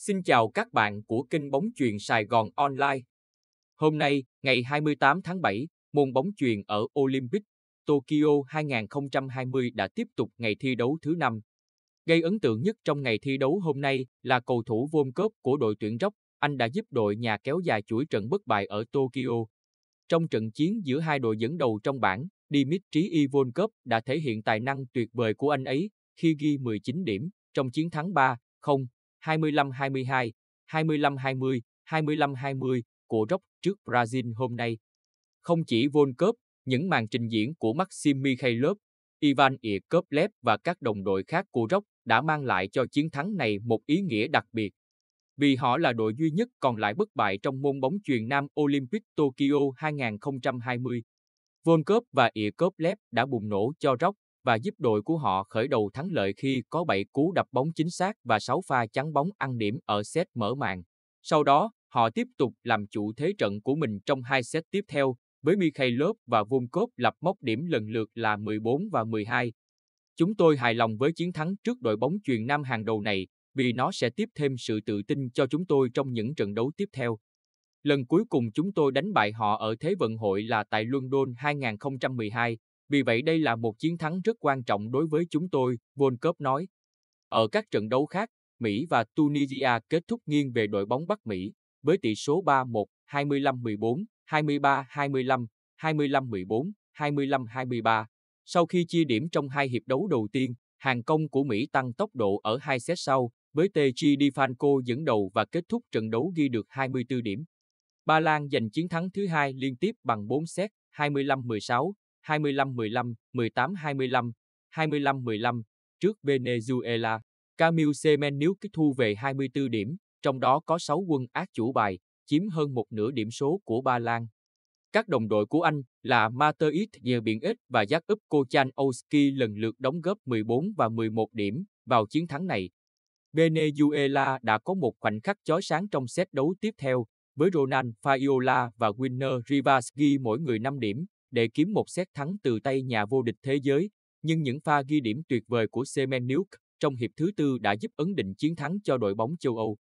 Xin chào các bạn của kênh bóng truyền Sài Gòn Online. Hôm nay, ngày 28 tháng 7, môn bóng truyền ở Olympic Tokyo 2020 đã tiếp tục ngày thi đấu thứ năm. Gây ấn tượng nhất trong ngày thi đấu hôm nay là cầu thủ vôn cốp của đội tuyển Rốc, anh đã giúp đội nhà kéo dài chuỗi trận bất bại ở Tokyo. Trong trận chiến giữa hai đội dẫn đầu trong bảng, Dimitri Ivonkov đã thể hiện tài năng tuyệt vời của anh ấy khi ghi 19 điểm trong chiến thắng 3-0 25-22, 25-20, 25-20 của Rock trước Brazil hôm nay. Không chỉ Volkov, những màn trình diễn của Maxim Mikhailov, Ivan Yakovlev và các đồng đội khác của Rock đã mang lại cho chiến thắng này một ý nghĩa đặc biệt. Vì họ là đội duy nhất còn lại bất bại trong môn bóng truyền Nam Olympic Tokyo 2020. Volkov và Yakovlev đã bùng nổ cho Rock và giúp đội của họ khởi đầu thắng lợi khi có 7 cú đập bóng chính xác và 6 pha chắn bóng ăn điểm ở set mở màn. Sau đó, họ tiếp tục làm chủ thế trận của mình trong hai set tiếp theo, với Mikhailov và Volkov lập mốc điểm lần lượt là 14 và 12. Chúng tôi hài lòng với chiến thắng trước đội bóng truyền Nam hàng đầu này vì nó sẽ tiếp thêm sự tự tin cho chúng tôi trong những trận đấu tiếp theo. Lần cuối cùng chúng tôi đánh bại họ ở Thế vận hội là tại London 2012 vì vậy đây là một chiến thắng rất quan trọng đối với chúng tôi, Volkov nói. Ở các trận đấu khác, Mỹ và Tunisia kết thúc nghiêng về đội bóng Bắc Mỹ với tỷ số 3-1, 25-14, 23-25, 25-14, 25-23. Sau khi chia điểm trong hai hiệp đấu đầu tiên, hàng công của Mỹ tăng tốc độ ở hai set sau, với TG DiFanco dẫn đầu và kết thúc trận đấu ghi được 24 điểm. Ba Lan giành chiến thắng thứ hai liên tiếp bằng 4 set, 25-16, 25-15, 18-25, 25-15 trước Venezuela. Camille kết thu về 24 điểm, trong đó có 6 quân ác chủ bài, chiếm hơn một nửa điểm số của Ba Lan. Các đồng đội của Anh là Mateus Nhờ-Biển-Ích và Jakub Kochan-Owski lần lượt đóng góp 14 và 11 điểm vào chiến thắng này. Venezuela đã có một khoảnh khắc chói sáng trong set đấu tiếp theo, với Ronald Fayola và Winner Rivas ghi mỗi người 5 điểm, để kiếm một xét thắng từ tay nhà vô địch thế giới, nhưng những pha ghi điểm tuyệt vời của Semenuk trong hiệp thứ tư đã giúp ấn định chiến thắng cho đội bóng châu Âu.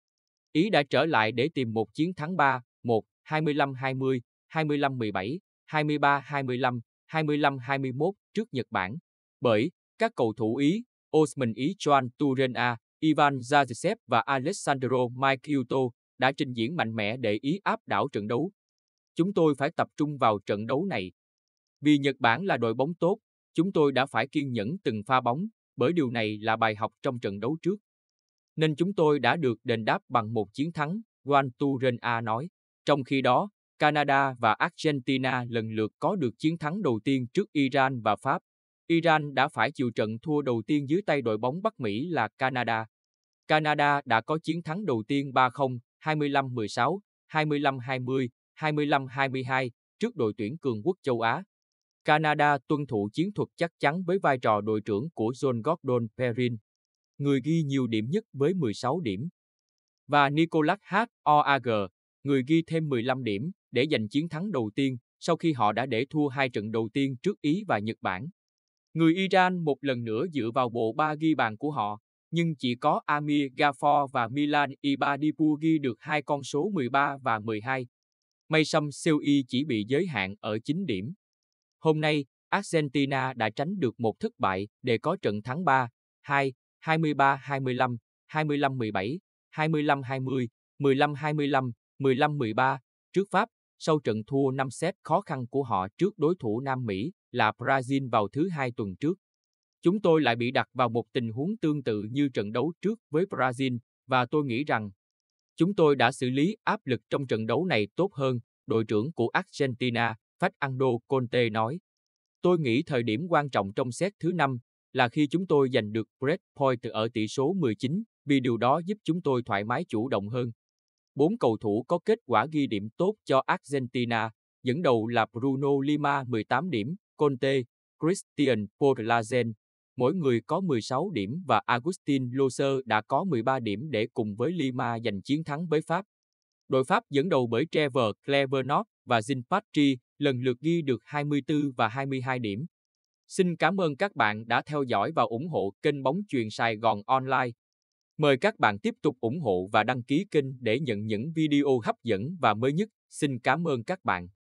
Ý đã trở lại để tìm một chiến thắng 3, 1, 25-20, 25-17, 23-25, 25-21 trước Nhật Bản. Bởi, các cầu thủ Ý, Osman Ý Joan Turena, Ivan Zazev và Alessandro Maikiuto đã trình diễn mạnh mẽ để Ý áp đảo trận đấu. Chúng tôi phải tập trung vào trận đấu này, vì Nhật Bản là đội bóng tốt, chúng tôi đã phải kiên nhẫn từng pha bóng, bởi điều này là bài học trong trận đấu trước. Nên chúng tôi đã được đền đáp bằng một chiến thắng, Juan Turen'a nói. Trong khi đó, Canada và Argentina lần lượt có được chiến thắng đầu tiên trước Iran và Pháp. Iran đã phải chịu trận thua đầu tiên dưới tay đội bóng Bắc Mỹ là Canada. Canada đã có chiến thắng đầu tiên 3-0, 25-16, 25-20, 25-22 trước đội tuyển cường quốc châu Á. Canada tuân thủ chiến thuật chắc chắn với vai trò đội trưởng của John Gordon Perrin, người ghi nhiều điểm nhất với 16 điểm, và Nicolas H.O.A.G., người ghi thêm 15 điểm để giành chiến thắng đầu tiên sau khi họ đã để thua hai trận đầu tiên trước Ý và Nhật Bản. Người Iran một lần nữa dựa vào bộ ba ghi bàn của họ, nhưng chỉ có Amir Gafor và Milan Ibadipu ghi được hai con số 13 và 12. Maysam Seuyi chỉ bị giới hạn ở 9 điểm. Hôm nay, Argentina đã tránh được một thất bại để có trận thắng 3, 2, 23-25, 25-17, 25-20, 15-25, 15-13 trước Pháp sau trận thua 5 set khó khăn của họ trước đối thủ Nam Mỹ là Brazil vào thứ hai tuần trước. Chúng tôi lại bị đặt vào một tình huống tương tự như trận đấu trước với Brazil và tôi nghĩ rằng chúng tôi đã xử lý áp lực trong trận đấu này tốt hơn đội trưởng của Argentina phách Ando Conte nói. Tôi nghĩ thời điểm quan trọng trong xét thứ năm là khi chúng tôi giành được break point ở tỷ số 19 vì điều đó giúp chúng tôi thoải mái chủ động hơn. Bốn cầu thủ có kết quả ghi điểm tốt cho Argentina, dẫn đầu là Bruno Lima 18 điểm, Conte, Christian Portlazen, mỗi người có 16 điểm và Agustin Loser đã có 13 điểm để cùng với Lima giành chiến thắng với Pháp. Đội Pháp dẫn đầu bởi Trevor Clevernot và Jean Patry lần lượt ghi được 24 và 22 điểm. Xin cảm ơn các bạn đã theo dõi và ủng hộ kênh bóng truyền Sài Gòn Online. Mời các bạn tiếp tục ủng hộ và đăng ký kênh để nhận những video hấp dẫn và mới nhất. Xin cảm ơn các bạn.